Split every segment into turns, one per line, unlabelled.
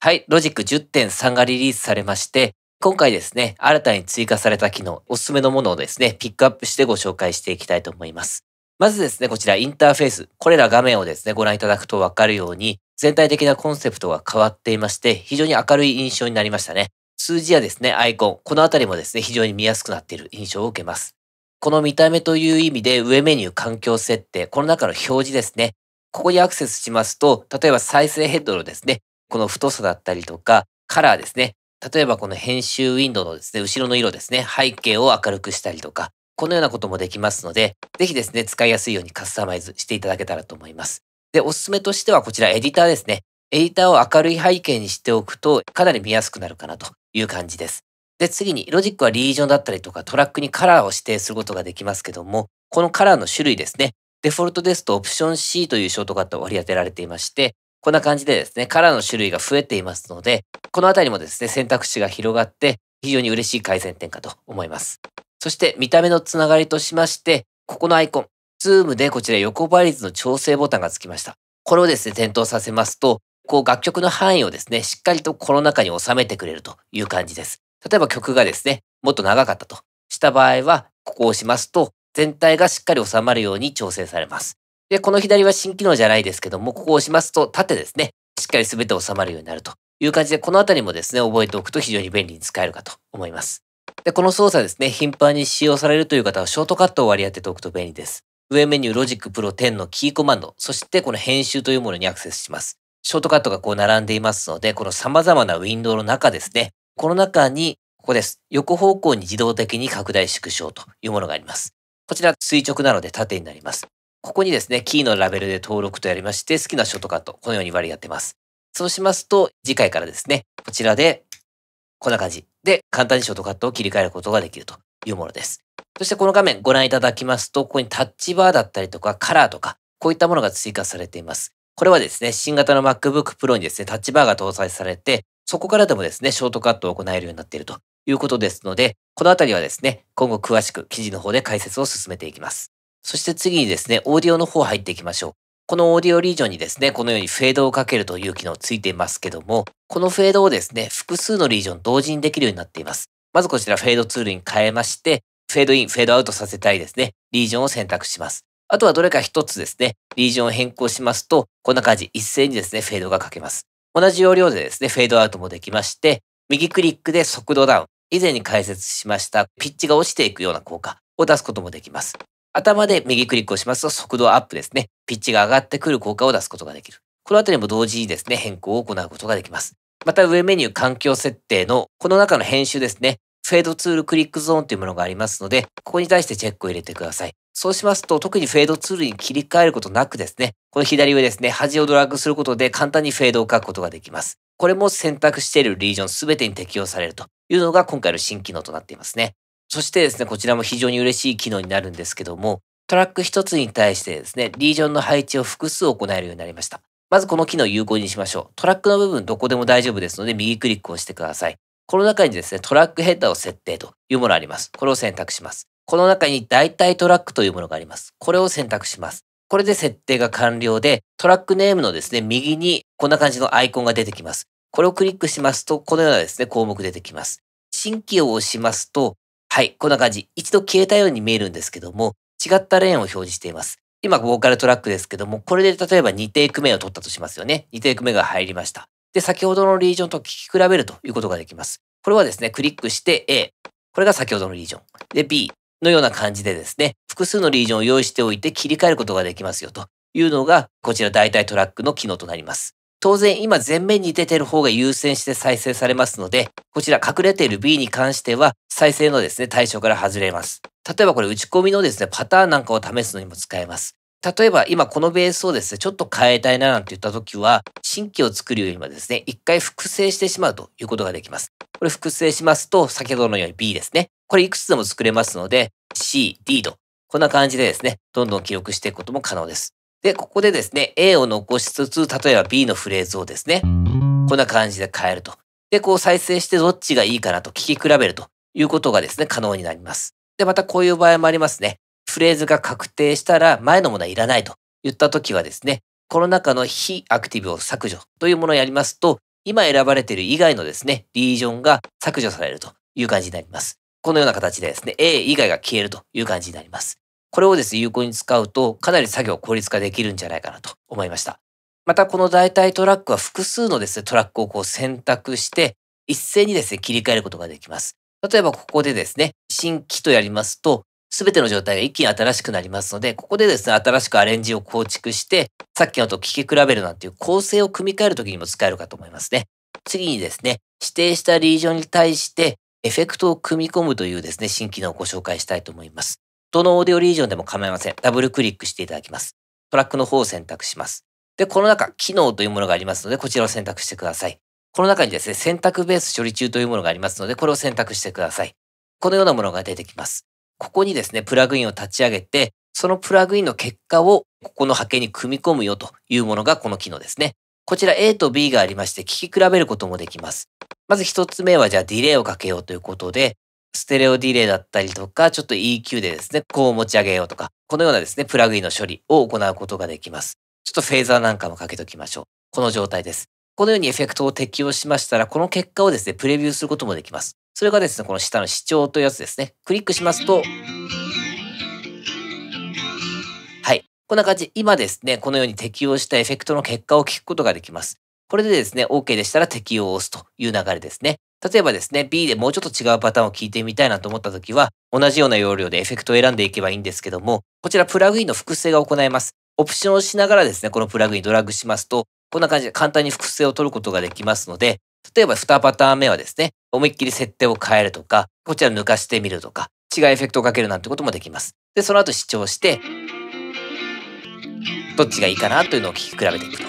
はい、ロジック10.3がリリースされまして、今回ですね、新たに追加された機能、おすすめのものをですね、ピックアップしてご紹介していきたいと思います。まずですね、こちらインターフェース、これら画面をですね、ご覧いただくとわかるように、全体的なコンセプトが変わっていまして、非常に明るい印象になりましたね。数字やですね、アイコン、このあたりもですね、非常に見やすくなっている印象を受けます。この見た目という意味で、上メニュー環境設定、この中の表示ですね、ここにアクセスしますと、例えば再生ヘッドのですね、この太さだったりとか、カラーですね。例えばこの編集ウィンドウのですね、後ろの色ですね、背景を明るくしたりとか、このようなこともできますので、ぜひですね、使いやすいようにカスタマイズしていただけたらと思います。で、おすすめとしてはこちらエディターですね。エディターを明るい背景にしておくと、かなり見やすくなるかなという感じです。で、次に、ロジックはリージョンだったりとか、トラックにカラーを指定することができますけども、このカラーの種類ですね。デフォルトですとオプション C というショートカットを割り当てられていまして、こんな感じでですね、カラーの種類が増えていますので、このあたりもですね、選択肢が広がって、非常に嬉しい改善点かと思います。そして見た目のつながりとしまして、ここのアイコン、ズームでこちら横ばい率の調整ボタンがつきました。これをですね、点灯させますと、こう楽曲の範囲をですね、しっかりとこの中に収めてくれるという感じです。例えば曲がですね、もっと長かったとした場合は、ここを押しますと、全体がしっかり収まるように調整されます。で、この左は新機能じゃないですけども、ここを押しますと縦ですね、しっかり全て収まるようになるという感じで、このあたりもですね、覚えておくと非常に便利に使えるかと思います。で、この操作ですね、頻繁に使用されるという方はショートカットを割り当てておくと便利です。上メニューロジックプロ10のキーコマンド、そしてこの編集というものにアクセスします。ショートカットがこう並んでいますので、この様々なウィンドウの中ですね、この中に、ここです。横方向に自動的に拡大縮小というものがあります。こちら垂直なので縦になります。ここにですね、キーのラベルで登録とやりまして、好きなショートカット、このように割り当てます。そうしますと、次回からですね、こちらで、こんな感じで簡単にショートカットを切り替えることができるというものです。そしてこの画面ご覧いただきますと、ここにタッチバーだったりとかカラーとか、こういったものが追加されています。これはですね、新型の MacBook Pro にですね、タッチバーが搭載されて、そこからでもですね、ショートカットを行えるようになっているということですので、このあたりはですね、今後詳しく記事の方で解説を進めていきます。そして次にですね、オーディオの方入っていきましょう。このオーディオリージョンにですね、このようにフェードをかけるという機能ついていますけども、このフェードをですね、複数のリージョン同時にできるようになっています。まずこちらフェードツールに変えまして、フェードイン、フェードアウトさせたいですね、リージョンを選択します。あとはどれか一つですね、リージョンを変更しますと、こんな感じ、一斉にですね、フェードがかけます。同じ要領でですね、フェードアウトもできまして、右クリックで速度ダウン、以前に解説しましたピッチが落ちていくような効果を出すこともできます。頭で右クリックをしますと速度アップですね。ピッチが上がってくる効果を出すことができる。このあたりも同時にですね、変更を行うことができます。また上メニュー環境設定のこの中の編集ですね、フェードツールクリックゾーンというものがありますので、ここに対してチェックを入れてください。そうしますと、特にフェードツールに切り替えることなくですね、この左上ですね、端をドラッグすることで簡単にフェードを書くことができます。これも選択しているリージョンすべてに適用されるというのが今回の新機能となっていますね。そしてですね、こちらも非常に嬉しい機能になるんですけども、トラック一つに対してですね、リージョンの配置を複数行えるようになりました。まずこの機能を有効にしましょう。トラックの部分どこでも大丈夫ですので、右クリックをしてください。この中にですね、トラックヘッダーを設定というものがあります。これを選択します。この中に代替トラックというものがあります。これを選択します。これで設定が完了で、トラックネームのですね、右にこんな感じのアイコンが出てきます。これをクリックしますと、このようなですね、項目出てきます。新規を押しますと、はい、こんな感じ。一度消えたように見えるんですけども、違ったレーンを表示しています。今、ボーカルトラックですけども、これで例えば2テイク目を取ったとしますよね。2テイク目が入りました。で、先ほどのリージョンと聞き比べるということができます。これはですね、クリックして A。これが先ほどのリージョン。で、B。のような感じでですね、複数のリージョンを用意しておいて切り替えることができますよというのが、こちら代替トラックの機能となります。当然今前面に出てる方が優先して再生されますので、こちら隠れている B に関しては再生のですね、対象から外れます。例えばこれ打ち込みのですね、パターンなんかを試すのにも使えます。例えば今このベースをですね、ちょっと変えたいななんて言った時は、新規を作るよりもですね、一回複製してしまうということができます。これ複製しますと、先ほどのように B ですね。これいくつでも作れますので、C、D と、こんな感じでですね、どんどん記録していくことも可能です。で、ここでですね、A を残しつつ、例えば B のフレーズをですね、こんな感じで変えると。で、こう再生してどっちがいいかなと聞き比べるということがですね、可能になります。で、またこういう場合もありますね。フレーズが確定したら前のものはいらないと言った時はですね、この中の非アクティブを削除というものをやりますと、今選ばれている以外のですね、リージョンが削除されるという感じになります。このような形でですね、A 以外が消えるという感じになります。これをですね、有効に使うと、かなり作業効率化できるんじゃないかなと思いました。また、この代替トラックは複数のですね、トラックをこう選択して、一斉にですね、切り替えることができます。例えば、ここでですね、新規とやりますと、すべての状態が一気に新しくなりますので、ここでですね、新しくアレンジを構築して、さっきのと聞き比べるなんていう構成を組み替えるときにも使えるかと思いますね。次にですね、指定したリージョンに対してエフェクトを組み込むというですね、新機能をご紹介したいと思います。どのオーディオリージョンでも構いません。ダブルクリックしていただきます。トラックの方を選択します。で、この中、機能というものがありますので、こちらを選択してください。この中にですね、選択ベース処理中というものがありますので、これを選択してください。このようなものが出てきます。ここにですね、プラグインを立ち上げて、そのプラグインの結果をここの波形に組み込むよというものがこの機能ですね。こちら A と B がありまして聞き比べることもできます。まず一つ目はじゃあディレイをかけようということで、ステレオディレイだったりとか、ちょっと EQ でですね、こう持ち上げようとか、このようなですね、プラグインの処理を行うことができます。ちょっとフェーザーなんかもかけときましょう。この状態です。このようにエフェクトを適用しましたら、この結果をですね、プレビューすることもできます。それがですね、この下の視聴というやつですね。クリックしますと、こんな感じ、今ですね、このように適用したエフェクトの結果を聞くことができます。これでですね、OK でしたら適用を押すという流れですね。例えばですね、B でもうちょっと違うパターンを聞いてみたいなと思った時は、同じような要領でエフェクトを選んでいけばいいんですけども、こちらプラグインの複製が行えます。オプションをしながらですね、このプラグインドラッグしますと、こんな感じで簡単に複製を取ることができますので、例えば2パターン目はですね、思いっきり設定を変えるとか、こちら抜かしてみるとか、違うエフェクトをかけるなんてこともできます。で、その後視聴して、どっちがいいかなというのを聞き比べていくと。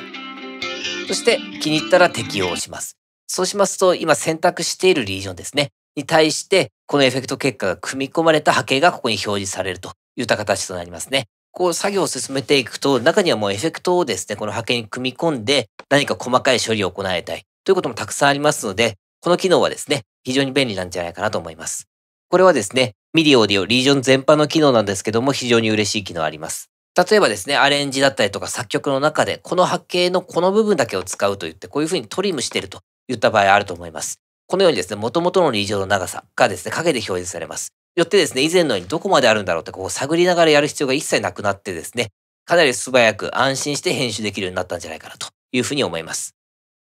そして気に入ったら適用します。そうしますと今選択しているリージョンですね。に対してこのエフェクト結果が組み込まれた波形がここに表示されるといった形となりますね。こう作業を進めていくと中にはもうエフェクトをですね、この波形に組み込んで何か細かい処理を行いたいということもたくさんありますので、この機能はですね、非常に便利なんじゃないかなと思います。これはですね、ミリオーディオ、リージョン全般の機能なんですけども、非常に嬉しい機能あります。例えばですね、アレンジだったりとか作曲の中で、この波形のこの部分だけを使うといって、こういうふうにトリムしてるといった場合あると思います。このようにですね、元々のリージョンの長さがですね、影で表示されます。よってですね、以前のようにどこまであるんだろうってこう探りながらやる必要が一切なくなってですね、かなり素早く安心して編集できるようになったんじゃないかなというふうに思います。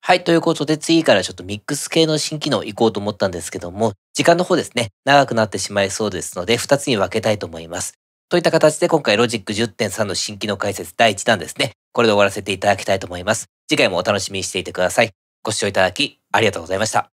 はい、ということで次からちょっとミックス系の新機能行こうと思ったんですけども、時間の方ですね、長くなってしまいそうですので、2つに分けたいと思います。といった形で今回ロジック10.3の新機能解説第1弾ですね。これで終わらせていただきたいと思います。次回もお楽しみにしていてください。ご視聴いただきありがとうございました。